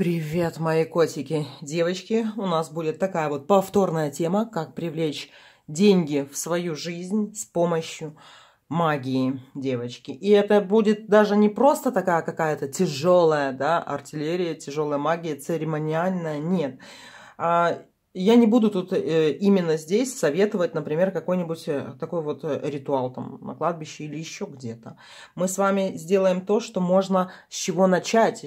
Привет, мои котики. Девочки, у нас будет такая вот повторная тема, как привлечь деньги в свою жизнь с помощью магии, девочки. И это будет даже не просто такая какая-то тяжелая, да, артиллерия, тяжелая магия, церемониальная, нет. А, я не буду тут э, именно здесь советовать, например, какой-нибудь э, такой вот э, ритуал там на кладбище или еще где-то. Мы с вами сделаем то, что можно, с чего начать,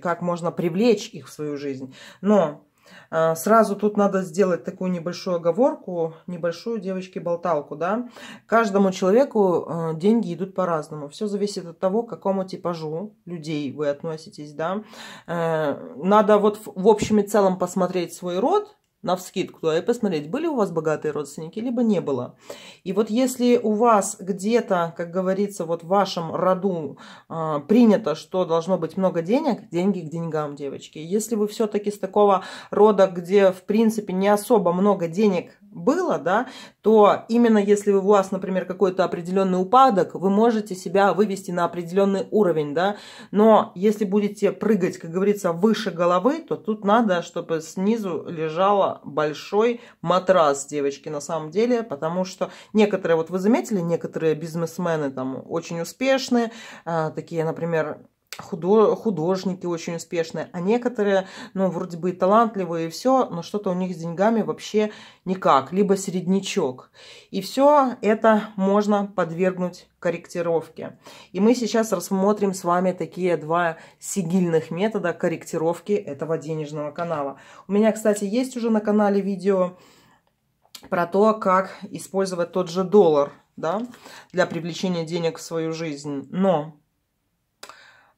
как можно привлечь их в свою жизнь. Но Сразу тут надо сделать такую небольшую оговорку, небольшую девочки-болталку, да. Каждому человеку деньги идут по-разному. Все зависит от того, к какому типажу людей вы относитесь, да. Надо вот в общем и целом посмотреть свой род, на вскидку, да, и посмотреть, были у вас богатые родственники, либо не было. И вот если у вас где-то, как говорится, вот в вашем роду э, принято, что должно быть много денег, деньги к деньгам, девочки. Если вы все-таки с такого рода, где, в принципе, не особо много денег было, да, то именно если у вас, например, какой-то определенный упадок, вы можете себя вывести на определенный уровень, да, но если будете прыгать, как говорится, выше головы, то тут надо, чтобы снизу лежала большой матрас, девочки, на самом деле, потому что некоторые, вот вы заметили, некоторые бизнесмены там очень успешные, а, такие, например, художники очень успешные, а некоторые, ну, вроде бы и талантливые, и все, но что-то у них с деньгами вообще никак, либо середнячок. И все это можно подвергнуть корректировке. И мы сейчас рассмотрим с вами такие два сигильных метода корректировки этого денежного канала. У меня, кстати, есть уже на канале видео про то, как использовать тот же доллар, да, для привлечения денег в свою жизнь. Но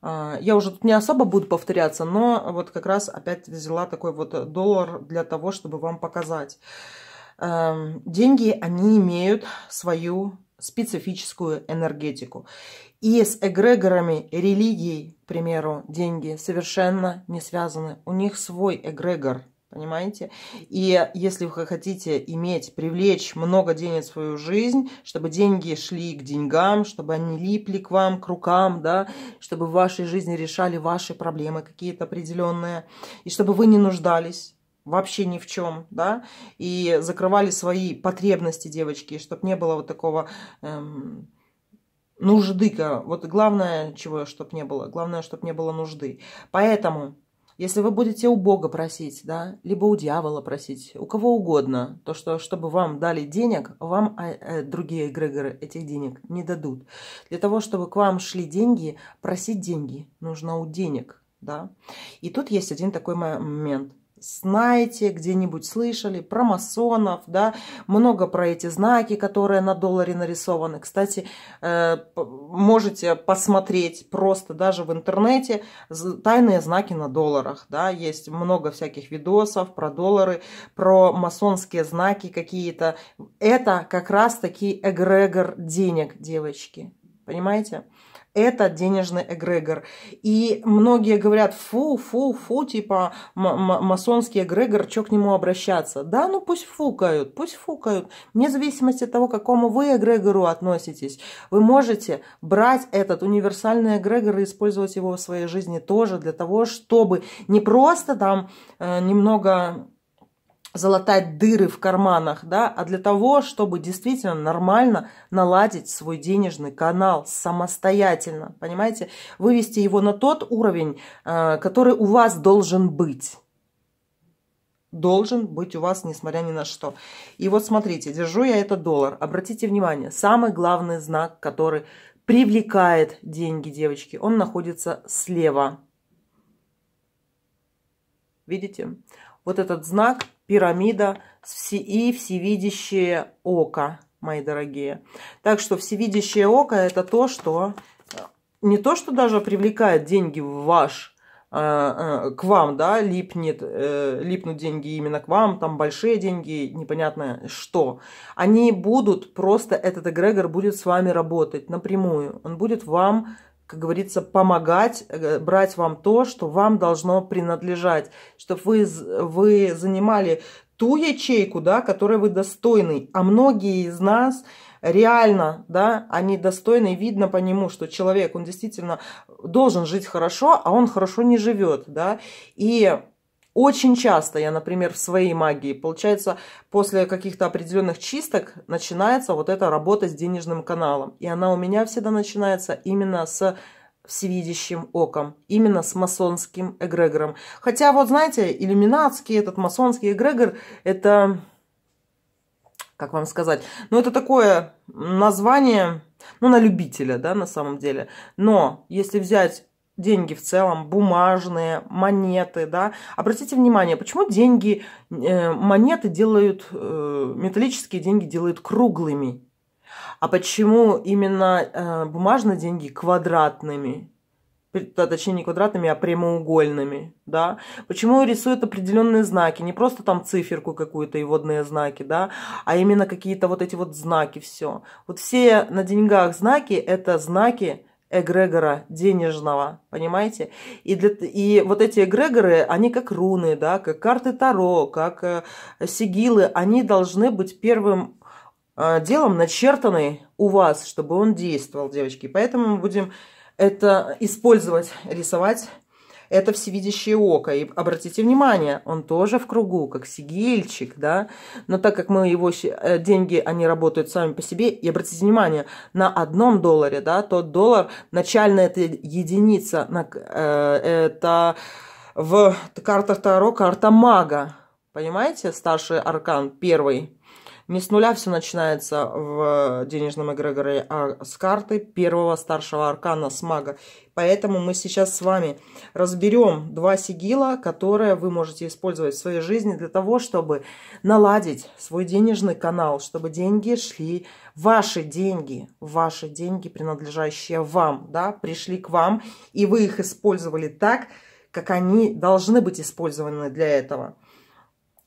а, я уже тут не особо буду повторяться, но вот как раз опять взяла такой вот э, доллар для того, чтобы вам показать. Эм, деньги, они имеют свою специфическую энергетику. И с эгрегорами религии, к примеру, деньги совершенно не связаны. У них свой эгрегор – понимаете? И если вы хотите иметь, привлечь много денег в свою жизнь, чтобы деньги шли к деньгам, чтобы они липли к вам, к рукам, да, чтобы в вашей жизни решали ваши проблемы какие-то определенные, и чтобы вы не нуждались вообще ни в чем, да, и закрывали свои потребности девочки, чтобы не было вот такого... Эм, нужды-ка. Вот главное, чего, чтобы не было. Главное, чтобы не было нужды. Поэтому если вы будете у Бога просить, да, либо у дьявола просить, у кого угодно, то, что, чтобы вам дали денег, вам а, э, другие эгрегоры этих денег не дадут. Для того, чтобы к вам шли деньги, просить деньги нужно у денег, да. И тут есть один такой момент – знаете, где-нибудь слышали, про масонов, да, много про эти знаки, которые на долларе нарисованы. Кстати, э, можете посмотреть просто даже в интернете тайные знаки на долларах, да, есть много всяких видосов про доллары, про масонские знаки какие-то. Это как раз-таки эгрегор денег, девочки, понимаете? это денежный эгрегор. И многие говорят, фу, фу, фу, типа масонский эгрегор, что к нему обращаться? Да, ну пусть фукают, пусть фукают. Вне зависимости от того, к какому вы эгрегору относитесь, вы можете брать этот универсальный эгрегор и использовать его в своей жизни тоже для того, чтобы не просто там э, немного залатать дыры в карманах, да, а для того, чтобы действительно нормально наладить свой денежный канал самостоятельно, понимаете, вывести его на тот уровень, э, который у вас должен быть. Должен быть у вас, несмотря ни на что. И вот смотрите, держу я этот доллар. Обратите внимание, самый главный знак, который привлекает деньги девочки, он находится слева. Видите? Вот этот знак пирамида и всевидящее око, мои дорогие. Так что всевидящее око – это то, что э, не то, что даже привлекает деньги в ваш э, э, к вам, да, липнет, липнут деньги именно к вам, там большие деньги, непонятно что. Они будут, просто этот эгрегор будет с вами работать напрямую. Он будет вам как говорится, помогать, э, брать вам то, что вам должно принадлежать, чтобы вы, вы занимали ту ячейку, да, которой вы достойны. А многие из нас реально, да, они достойны, видно по нему, что человек, он действительно должен жить хорошо, а он хорошо не живет, да. И очень часто я, например, в своей магии, получается, после каких-то определенных чисток начинается вот эта работа с денежным каналом. И она у меня всегда начинается именно с всевидящим оком, именно с масонским эгрегором. Хотя, вот знаете, иллюминатский этот масонский эгрегор, это, как вам сказать, ну это такое название, ну на любителя, да, на самом деле. Но если взять деньги в целом, бумажные, монеты, да. Обратите внимание, почему деньги, э, монеты делают, э, металлические деньги делают круглыми, а почему именно э, бумажные деньги квадратными? точнее не квадратными, а прямоугольными, да, почему рисуют определенные знаки, не просто там циферку какую-то и водные знаки, да, а именно какие-то вот эти вот знаки, все. Вот все на деньгах знаки – это знаки эгрегора денежного, понимаете? И, для, и вот эти эгрегоры, они как руны, да, как карты Таро, как э, сигилы, они должны быть первым э, делом начертаны у вас, чтобы он действовал, девочки. Поэтому мы будем это использовать, рисовать это всевидящее око. И обратите внимание, он тоже в кругу, как сигильчик, да. Но так как мы его э, деньги, они работают сами по себе, и обратите внимание, на одном долларе, да, тот доллар, начальная это единица, э, это в картах Таро карта мага. Понимаете, старший аркан первый. Не с нуля все начинается в денежном эгрегоре, а с карты первого старшего аркана, с мага. Поэтому мы сейчас с вами разберем два сигила, которые вы можете использовать в своей жизни для того, чтобы наладить свой денежный канал, чтобы деньги шли, ваши деньги, ваши деньги, принадлежащие вам, да, пришли к вам, и вы их использовали так, как они должны быть использованы для этого.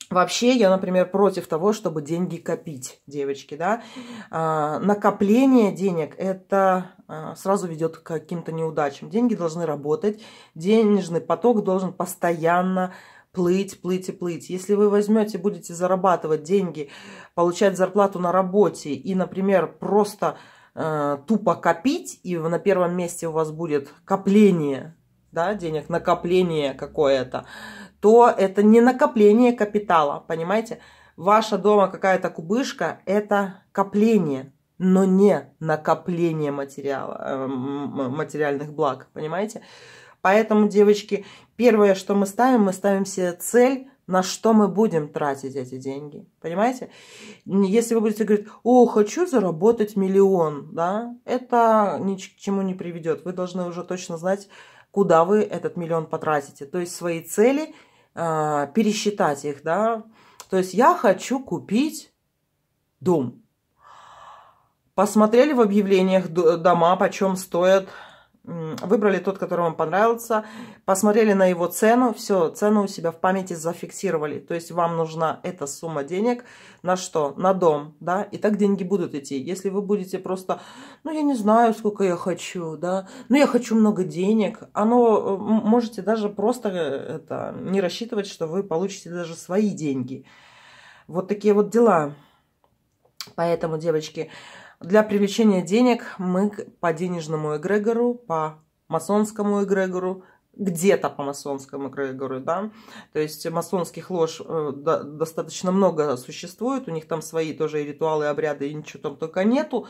Вообще, я, например, против того, чтобы деньги копить, девочки, да. А, накопление денег – это а, сразу ведет к каким-то неудачам. Деньги должны работать, денежный поток должен постоянно плыть, плыть и плыть. Если вы возьмете, будете зарабатывать деньги, получать зарплату на работе и, например, просто а, тупо копить, и на первом месте у вас будет копление, да, денег, накопление какое-то, то это не накопление капитала, понимаете? Ваша дома какая-то кубышка – это копление, но не накопление материала, э, материальных благ, понимаете? Поэтому, девочки, первое, что мы ставим, мы ставим себе цель, на что мы будем тратить эти деньги, понимаете? Если вы будете говорить, о, хочу заработать миллион, да, это ни к чему не приведет. Вы должны уже точно знать, куда вы этот миллион потратите. То есть свои цели – э, пересчитать их, да. То есть я хочу купить дом. Посмотрели в объявлениях дома, почем стоят выбрали тот, который вам понравился, посмотрели на его цену, все, цену у себя в памяти зафиксировали. То есть вам нужна эта сумма денег на что? На дом, да, и так деньги будут идти. Если вы будете просто, ну, я не знаю, сколько я хочу, да, ну я хочу много денег, оно, э, можете даже просто э, это, не рассчитывать, что вы получите даже свои деньги. Вот такие вот дела. Поэтому, девочки, для привлечения денег мы по денежному эгрегору, по масонскому эгрегору, где-то по масонскому эгрегору, да, то есть масонских лож э, достаточно много существует, у них там свои тоже и ритуалы, и обряды, и ничего там только нету,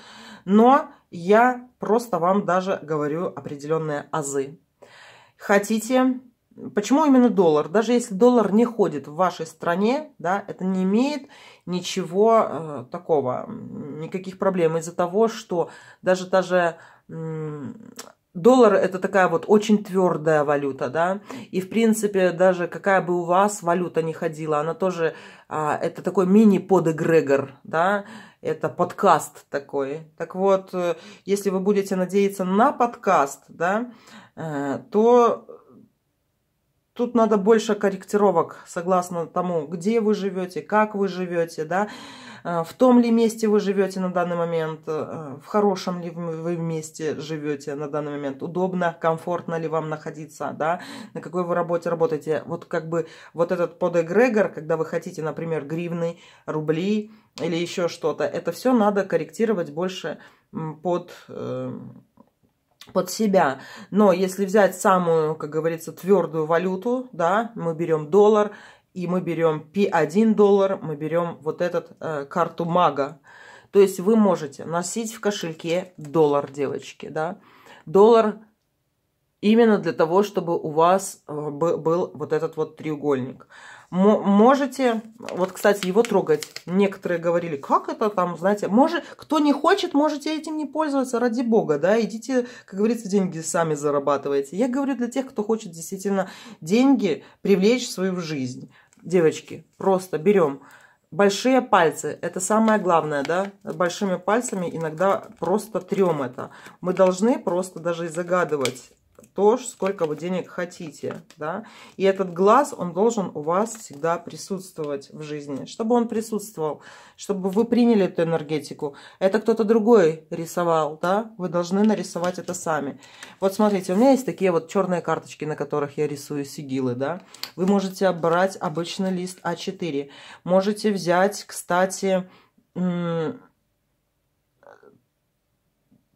но я просто вам даже говорю определенные азы. Хотите Почему именно доллар? Даже если доллар не ходит в вашей стране, да, это не имеет ничего э, такого, никаких проблем из-за того, что даже та же э, доллар это такая вот очень твердая валюта, да, и в принципе даже какая бы у вас валюта не ходила, она тоже э, это такой мини подэгрегор, да, это подкаст такой. Так вот, э, если вы будете надеяться на подкаст, да, э, то Тут надо больше корректировок, согласно тому, где вы живете, как вы живете, да, э, в том ли месте вы живете на данный момент, э, в хорошем ли вы месте живете на данный момент, удобно, комфортно ли вам находиться, да, на какой вы работе работаете. Вот как бы вот этот подэгрегор, когда вы хотите, например, гривны, рубли или еще что-то, это все надо корректировать больше под э, под себя. Но если взять самую, как говорится, твердую валюту, да, мы берем доллар, и мы берем P1 доллар, мы берем вот этот э, карту мага. То есть вы можете носить в кошельке доллар, девочки, да. Доллар именно для того, чтобы у вас э, был вот этот вот треугольник можете, вот, кстати, его трогать. Некоторые говорили, как это там, знаете, может, кто не хочет, можете этим не пользоваться, ради бога, да, идите, как говорится, деньги сами зарабатывайте. Я говорю для тех, кто хочет действительно деньги привлечь в свою жизнь. Девочки, просто берем большие пальцы, это самое главное, да, большими пальцами иногда просто трем это. Мы должны просто даже и загадывать то, сколько вы денег хотите, да. И этот глаз, он должен у вас всегда присутствовать в жизни, чтобы он присутствовал, чтобы вы приняли эту энергетику. Это кто-то другой рисовал, да, вы должны нарисовать это сами. Вот смотрите, у меня есть такие вот черные карточки, на которых я рисую сигилы, да. Вы можете брать обычный лист А4, можете взять, кстати,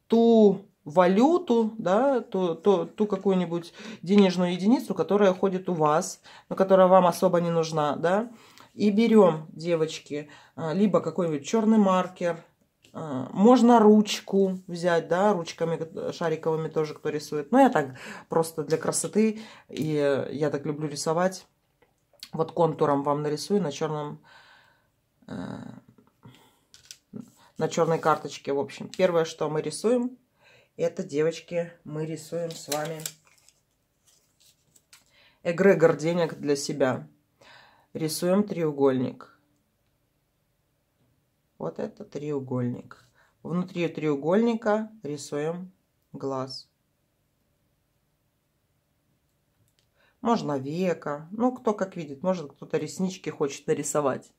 ту валюту, да, ту, ту, ту какую-нибудь денежную единицу, которая ходит у вас, но которая вам особо не нужна, да. И берем, девочки, а, либо какой-нибудь черный маркер, а, можно ручку взять, да, ручками шариковыми тоже кто рисует. Но ну, я так просто для красоты, и я так люблю рисовать. Вот контуром вам нарисую на черном э, на черной карточке, в общем. Первое, что мы рисуем, это, девочки, мы рисуем с вами эгрегор денег для себя. Рисуем треугольник. Вот это треугольник. Внутри треугольника рисуем глаз. Можно века. Ну, кто как видит. Может, кто-то реснички хочет нарисовать.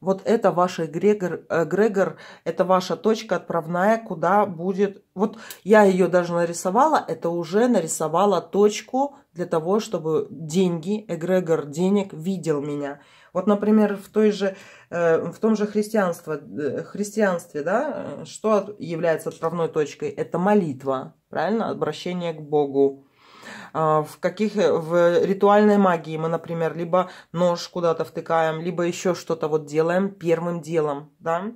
Вот это ваш эгрегор, эгрегор, это ваша точка отправная, куда будет... Вот я ее даже нарисовала, это уже нарисовала точку для того, чтобы деньги, эгрегор денег видел меня. Вот, например, в, той же, э, в том же христианстве, э, христианстве, да, что является отправной точкой? Это молитва, правильно? Обращение к Богу. А, в каких э, в ритуальной магии мы, например, либо нож куда-то втыкаем, либо еще что-то вот делаем первым делом, да,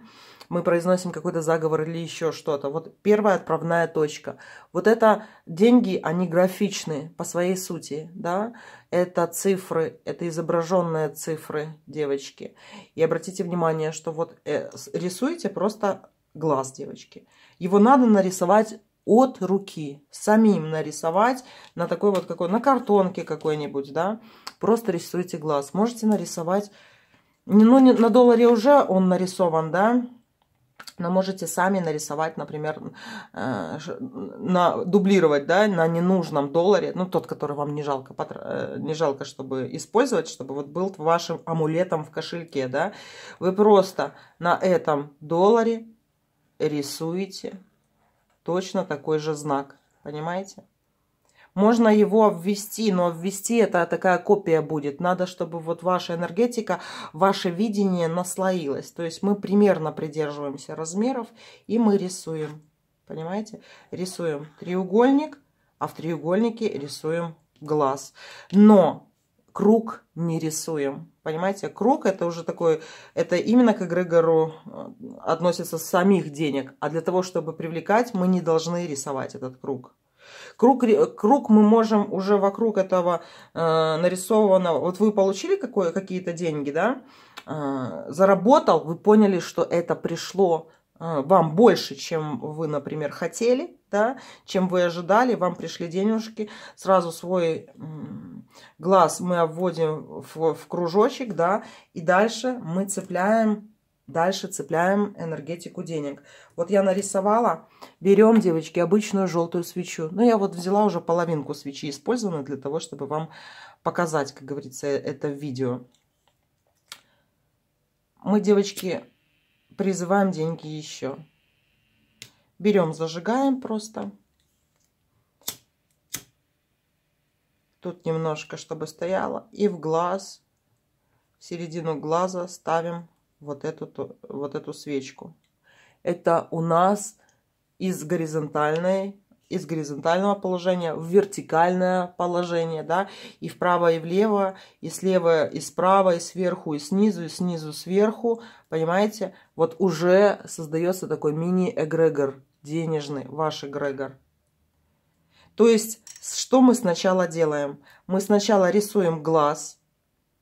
мы произносим какой-то заговор или еще что-то. Вот первая отправная точка. Вот это деньги, они графичны по своей сути, да? Это цифры, это изображенные цифры, девочки. И обратите внимание, что вот э, рисуете просто глаз, девочки. Его надо нарисовать от руки, самим нарисовать на такой вот какой, на картонке какой-нибудь, да, просто рисуйте глаз. Можете нарисовать, ну, не на долларе уже он нарисован, да, но можете сами нарисовать, например, э, на, дублировать да, на ненужном долларе, ну, тот, который вам не жалко, э, не жалко, чтобы использовать, чтобы вот был вашим амулетом в кошельке, да, вы просто на этом долларе рисуете точно такой же знак. Понимаете? Можно его ввести, но ввести это а такая копия будет. Надо, чтобы вот ваша энергетика, ваше видение наслоилось. То есть мы примерно придерживаемся размеров и мы рисуем. Понимаете? Рисуем треугольник, а в треугольнике рисуем глаз. Но круг не рисуем. Понимаете, круг это уже такой, это именно к эгрегору э, относится с самих денег. А для того, чтобы привлекать, мы не должны рисовать этот круг. Круг, круг мы можем уже вокруг этого э, нарисованного. Вот вы получили какие-то деньги, да? Э, заработал, вы поняли, что это пришло э, вам больше, чем вы, например, хотели, да? Чем вы ожидали, вам пришли денежки. Сразу свой... Э, Глаз мы обводим в, в кружочек, да, и дальше мы цепляем, дальше цепляем энергетику денег. Вот я нарисовала, берем, девочки, обычную желтую свечу. Ну, я вот взяла уже половинку свечи использованную для того, чтобы вам показать, как говорится, это в видео. Мы, девочки, призываем деньги еще. Берем, зажигаем просто. Тут немножко, чтобы стояло. И в глаз, в середину глаза ставим вот эту, вот эту свечку. Это у нас из горизонтальной из горизонтального положения в вертикальное положение, да, и вправо, и влево, и слева, и справа, и сверху, и снизу, и снизу, сверху, понимаете? Вот уже создается такой мини-эгрегор денежный, ваш эгрегор. То есть, что мы сначала делаем? Мы сначала рисуем глаз,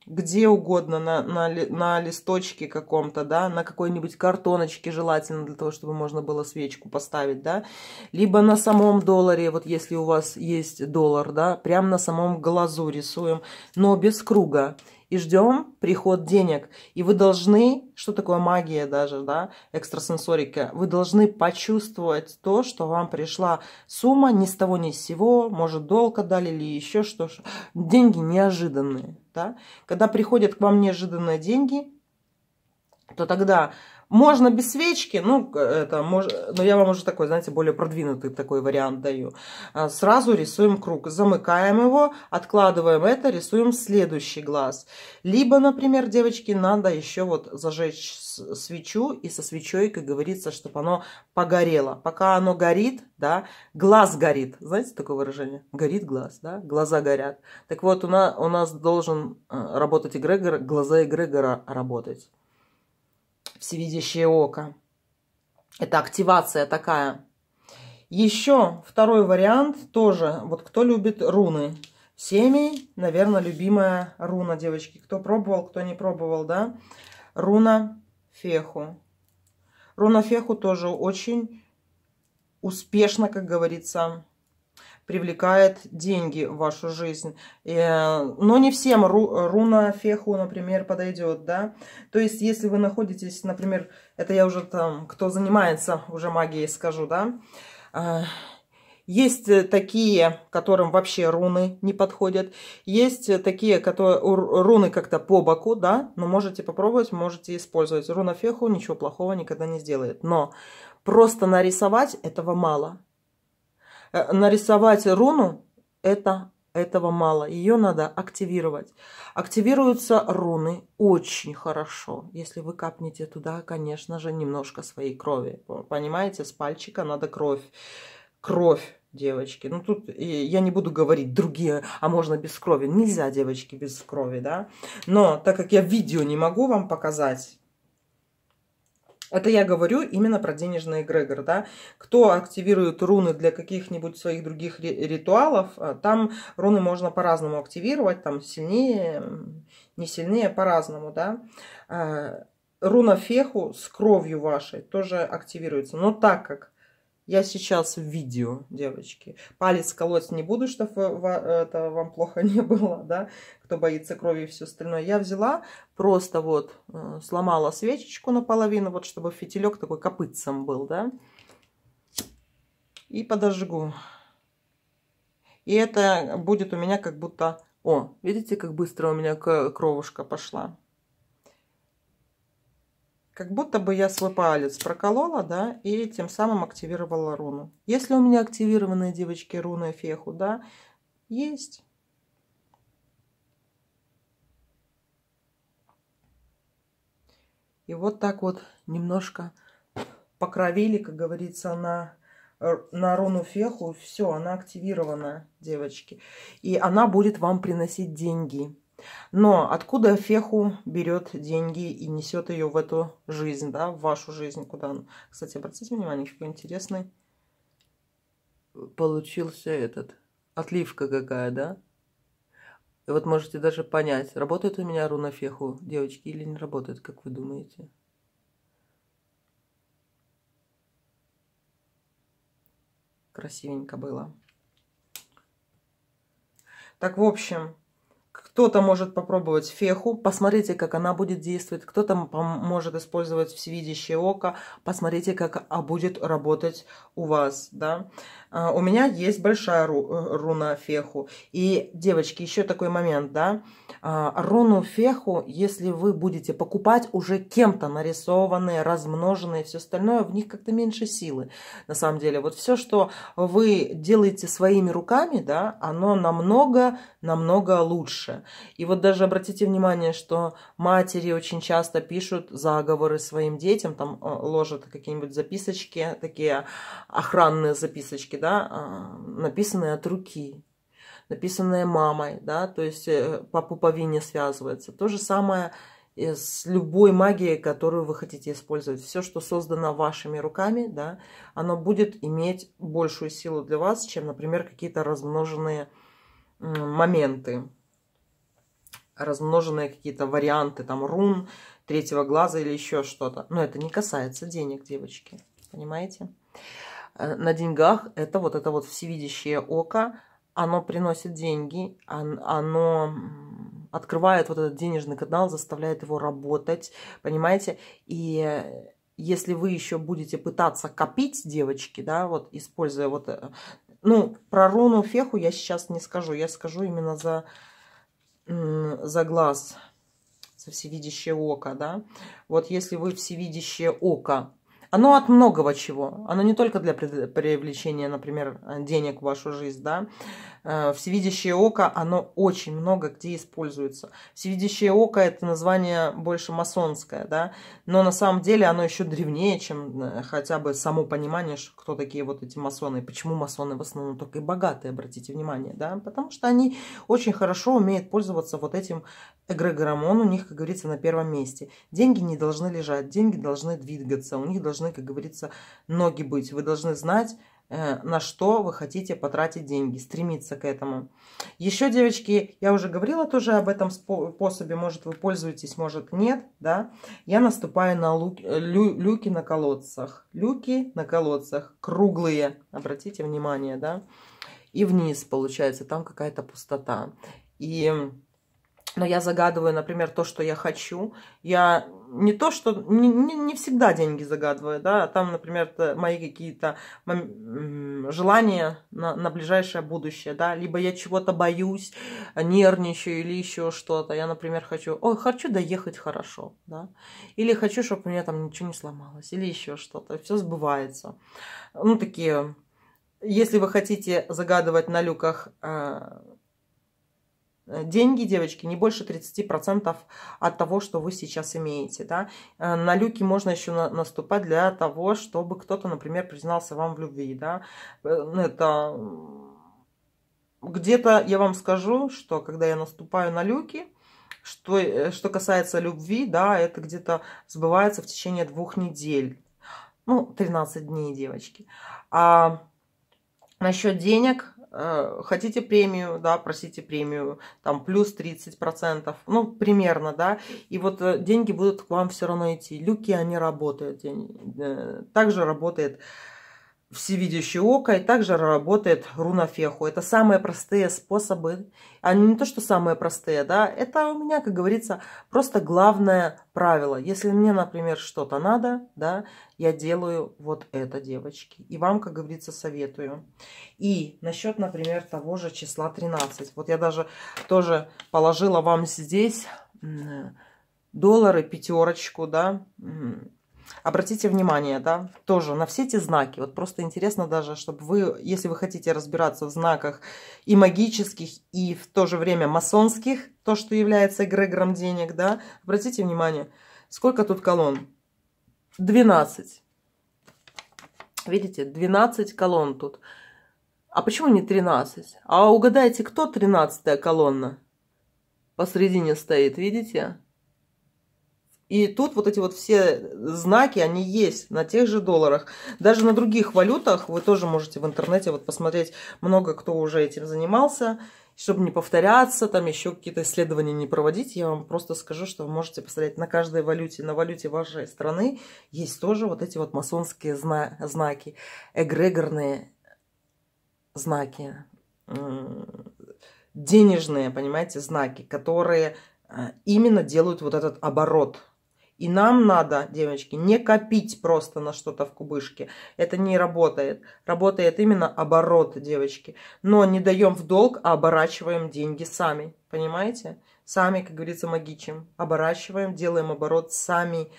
где угодно, на, на, на листочке каком-то, да, на какой-нибудь картоночке желательно для того, чтобы можно было свечку поставить, да, либо на самом долларе, вот если у вас есть доллар, да, прям на самом глазу рисуем, но без круга и ждем приход денег. И вы должны, что такое магия даже, да, экстрасенсорика, вы должны почувствовать то, что вам пришла сумма ни с того ни с сего, может долг отдали или еще что-то. Деньги неожиданные, да. Когда приходят к вам неожиданные деньги, то тогда можно без свечки, ну, это мож... но я вам уже такой, знаете, более продвинутый такой вариант даю. А, сразу рисуем круг, замыкаем его, откладываем это, рисуем следующий глаз. Либо, например, девочки, надо еще вот зажечь свечу и со свечой, как говорится, чтобы оно погорело. Пока оно горит, да, глаз горит. Знаете такое выражение? Горит глаз, да, глаза горят. Так вот, у нас, у нас должен э, работать эгрегор, глаза эгрегора работать всевидящее око. Это активация такая. Еще второй вариант тоже. Вот кто любит руны? Семей, наверное, любимая руна, девочки. Кто пробовал, кто не пробовал, да? Руна Феху. Руна Феху тоже очень успешно, как говорится, привлекает деньги в вашу жизнь. Э, но не всем руна феху, например, подойдет, да. То есть, если вы находитесь, например, это я уже там, кто занимается уже магией, скажу, да. Э, есть такие, которым вообще руны не подходят. Есть такие, которые руны как-то по боку, да, но можете попробовать, можете использовать. Руна феху ничего плохого никогда не сделает. Но просто нарисовать этого мало. Э, нарисовать руну, это этого мало. Ее надо активировать. Активируются руны очень хорошо. Если вы капнете туда, конечно же, немножко своей крови. Понимаете, с пальчика надо кровь. Кровь, девочки. Ну, тут я не буду говорить другие, а можно без крови. Нельзя, девочки, без крови, да. Но так как я видео не могу вам показать, это я говорю именно про денежный эгрегор, да. Кто активирует руны для каких-нибудь своих других ритуалов, э, там руны можно по-разному активировать, там сильнее, не сильнее, по-разному, да. Э, руна феху с кровью вашей тоже активируется. Но так как я сейчас в видео, девочки. Палец колоть не буду, чтобы э, это вам плохо не было, да, кто боится крови и все остальное. Я взяла, просто вот э, сломала свечечку наполовину, вот чтобы фитилек такой копытцем был, да. И подожгу. И это будет у меня как будто... О, видите, как быстро у меня кровушка пошла? Как будто бы я свой палец проколола, да, и тем самым активировала руну. Если у меня активированы, девочки, руны феху, да, есть. И вот так вот немножко покровили, как говорится, на, на руну феху. Все, она активирована, девочки. И она будет вам приносить деньги. Но откуда Феху берет деньги и несет ее в эту жизнь, да, в вашу жизнь, куда он... Кстати, обратите внимание, какой интересный получился этот, отливка какая, да? И вот можете даже понять, работает у меня руна Феху, девочки, или не работает, как вы думаете? Красивенько было. Так, в общем, кто-то может попробовать феху, посмотрите, как она будет действовать. Кто-то может использовать всевидящее око, посмотрите, как а, будет работать у вас. Да? А, у меня есть большая ру э, руна феху. И, девочки, еще такой момент, да, а, руну феху, если вы будете покупать уже кем-то нарисованные, размноженные, все остальное, в них как-то меньше силы, на самом деле. Вот все, что вы делаете своими руками, да, оно намного, намного лучше. И вот даже обратите внимание, что матери очень часто пишут заговоры своим детям, там э, ложат какие-нибудь записочки, такие охранные записочки, да, а, написанные от руки написанные мамой, да, то есть э, по пуповине связывается. То же самое с любой магией, которую вы хотите использовать. Все, что создано вашими руками, да, оно будет иметь большую силу для вас, чем, например, какие-то размноженные моменты размноженные какие-то варианты, там, рун, третьего глаза или еще что-то. Но это не касается денег, девочки, понимаете? Э, на деньгах это вот это вот всевидящее око, оно приносит деньги, оно открывает вот этот денежный канал, заставляет его работать, понимаете? И э, если вы еще будете пытаться копить, девочки, да, вот используя вот... Э, ну, про руну феху я сейчас не скажу, я скажу именно за за глаз, за всевидящее око, да, вот если вы всевидящее око, оно от многого чего, оно не только для привлечения, например, денег в вашу жизнь, да, Э, Всевидящее око, оно очень много где используется. Всевидящее око – это название больше масонское, да, но на самом деле оно еще древнее, чем э, хотя бы само понимание, кто такие вот эти масоны, почему масоны в основном только и богатые, обратите внимание, да, потому что они очень хорошо умеют пользоваться вот этим эгрегором, он у них, как говорится, на первом месте. Деньги не должны лежать, деньги должны двигаться, у них должны, как говорится, ноги быть, вы должны знать, Э, на что вы хотите потратить деньги, стремиться к этому. Еще, девочки, я уже говорила тоже об этом способе, может вы пользуетесь, может нет, да. Я наступаю на лук, э, лю, люки на колодцах, люки на колодцах, круглые, обратите внимание, да. И вниз, получается, там какая-то пустота. И но я загадываю, например, то, что я хочу. Я не то, что... Не, не, не всегда деньги загадываю, да. А там, например, мои какие-то желания на, на ближайшее будущее, да. Либо я чего-то боюсь, нервничаю или еще что-то. Я, например, хочу... Ой, хочу доехать хорошо, да. Или хочу, чтобы у меня там ничего не сломалось. Или еще что-то. Все сбывается. Ну, такие... Если вы хотите загадывать на люках э, Э, деньги, девочки, не больше 30% от того, что вы сейчас имеете. Да? Э, на люки можно еще наступать для того, чтобы кто-то, например, признался вам в любви. Да? Э, ну, это где-то я вам скажу, что когда я наступаю на люки, что, что касается любви, да, это где-то сбывается в течение двух недель. Ну, 13 дней, девочки. А насчет денег Э, хотите премию, да, просите премию, там плюс 30%, ну, примерно, да, и вот э, деньги будут к вам все равно идти. Люки, они работают. Э, также работает всевидящее око, и также работает руна феху. Это самые простые способы, они а не то, что самые простые, да, это у меня, как говорится, просто главное правило. Если мне, например, что-то надо, да, я делаю вот это, девочки. И вам, как говорится, советую. И насчет, например, того же числа 13. Вот я даже тоже положила вам здесь доллары, пятерочку, да, Обратите внимание, да, тоже на все эти знаки. Вот просто интересно даже, чтобы вы, если вы хотите разбираться в знаках и магических, и в то же время масонских, то, что является эгрегором денег, да, обратите внимание, сколько тут колонн? 12. Видите, 12 колонн тут. А почему не 13? А угадайте, кто 13 колонна посредине стоит, видите? И тут вот эти вот все знаки, они есть на тех же долларах. Даже на других валютах вы тоже можете в интернете вот посмотреть, много кто уже этим занимался. Чтобы не повторяться, там еще какие-то исследования не проводить, я вам просто скажу, что вы можете посмотреть на каждой валюте, на валюте вашей страны есть тоже вот эти вот масонские зна знаки, эгрегорные знаки, денежные, понимаете, знаки, которые э, именно делают вот этот оборот – и нам надо, девочки, не копить просто на что-то в кубышке. Это не работает. Работает именно оборот, девочки. Но не даем в долг, а оборачиваем деньги сами. Понимаете? Сами, как говорится, магичим. Оборачиваем, делаем оборот сами.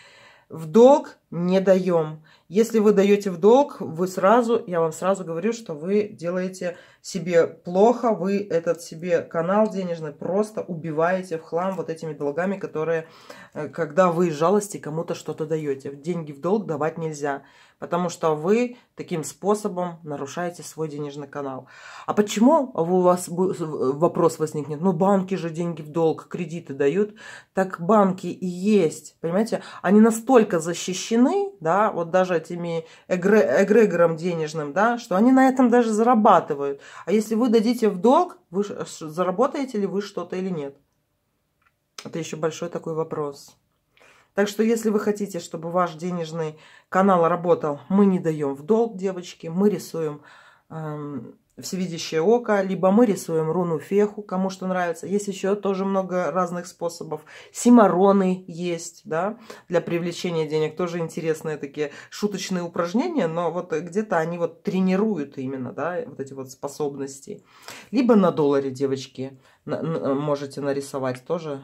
В долг не даем. Если вы даете в долг, вы сразу, я вам сразу говорю, что вы делаете себе плохо, вы этот себе канал денежный просто убиваете в хлам вот этими долгами, которые, э, когда вы из жалости кому-то что-то даете. Деньги в долг давать нельзя, потому что вы таким способом нарушаете свой денежный канал. А почему у вас вопрос возникнет? Ну, банки же деньги в долг, кредиты дают. Так банки и есть, понимаете? Они настолько защищены, увлечены, да, вот даже этими эгрегором денежным, да, что они на этом даже зарабатывают. А если вы дадите в долг, вы заработаете ли вы что-то или нет? Это еще большой такой вопрос. Так что, если вы хотите, чтобы ваш денежный канал работал, мы не даем в долг, девочки, мы рисуем эм, всевидящее око, либо мы рисуем руну феху, кому что нравится. Есть еще тоже много разных способов. Симароны есть, да, для привлечения денег. Тоже интересные такие шуточные упражнения, но вот где-то они вот тренируют именно, да, вот эти вот способности. Либо на долларе, девочки, э, можете нарисовать тоже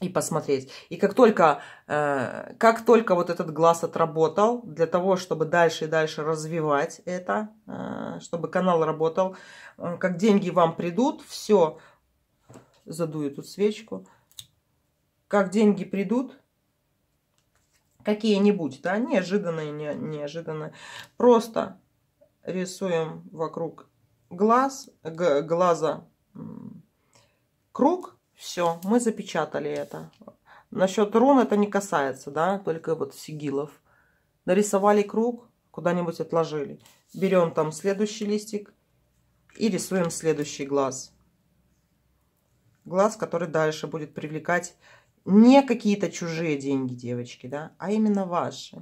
и посмотреть. И как только, э, как только вот этот глаз отработал, для того, чтобы дальше и дальше развивать это, э, чтобы канал работал, э, как деньги вам придут, все, задую тут свечку, как деньги придут, какие-нибудь, да, неожиданные, не, неожиданные, просто рисуем вокруг глаз, глаза круг, все, мы запечатали это. Насчет рун это не касается, да, только вот сигилов. Нарисовали круг, куда-нибудь отложили. Берем там следующий листик и рисуем следующий глаз. Глаз, который дальше будет привлекать не какие-то чужие деньги, девочки, да, а именно ваши.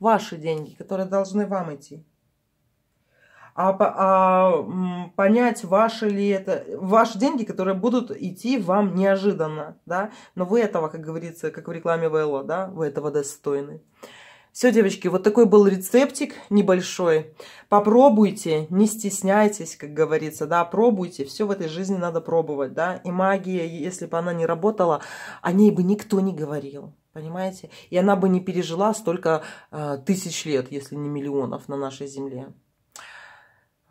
Ваши деньги, которые должны вам идти а, а понять, ваши ли это, ваши деньги, которые будут идти вам неожиданно, да, но вы этого, как говорится, как в рекламе ВЛО, да, вы этого достойны. Все, девочки, вот такой был рецептик небольшой. Попробуйте, не стесняйтесь, как говорится, да, пробуйте. Все в этой жизни надо пробовать, да. И магия, если бы она не работала, о ней бы никто не говорил, понимаете? И она бы не пережила столько э, тысяч лет, если не миллионов на нашей земле.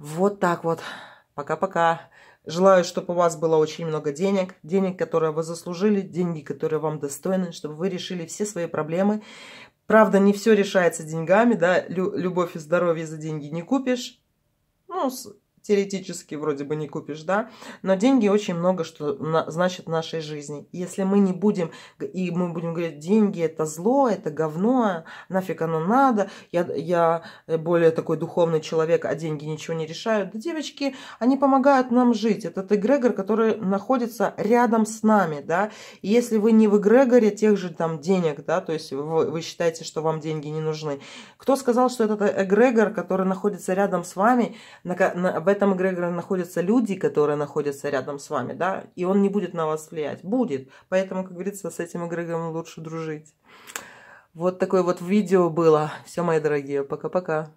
Вот так вот. Пока-пока. Желаю, чтобы у вас было очень много денег, денег, которые вы заслужили, деньги, которые вам достойны, чтобы вы решили все свои проблемы. Правда, не все решается деньгами, да, Лю любовь и здоровье за деньги не купишь. Ну, теоретически вроде бы не купишь, да, но деньги очень много что на, значит в нашей жизни. Если мы не будем, и мы будем говорить, деньги это зло, это говно, нафиг оно надо, я, я более такой духовный человек, а деньги ничего не решают. Да, девочки, они помогают нам жить. Этот эгрегор, который находится рядом с нами, да, и если вы не в эгрегоре тех же там денег, да, то есть вы, вы считаете, что вам деньги не нужны. Кто сказал, что этот эгрегор, который находится рядом с вами, на, на, в этом эгрегоре находятся люди, которые находятся рядом с вами, да, и он не будет на вас влиять. Будет. Поэтому, как говорится, с этим эгрегором лучше дружить. Вот такое вот видео было. Все, мои дорогие, пока-пока.